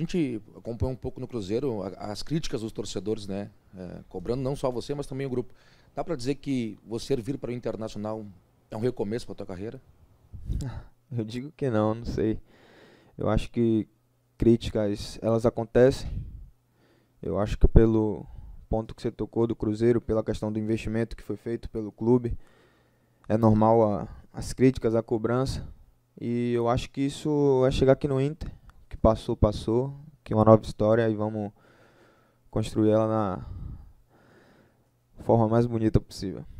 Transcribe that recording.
A gente acompanha um pouco no Cruzeiro as críticas dos torcedores, né? É, cobrando não só você, mas também o grupo. Dá para dizer que você vir para o Internacional é um recomeço para tua carreira? Eu digo que não, não sei. Eu acho que críticas, elas acontecem. Eu acho que pelo ponto que você tocou do Cruzeiro, pela questão do investimento que foi feito pelo clube, é normal a, as críticas, a cobrança. E eu acho que isso vai chegar aqui no Inter passou, passou, que é uma nova história e vamos construir ela na forma mais bonita possível.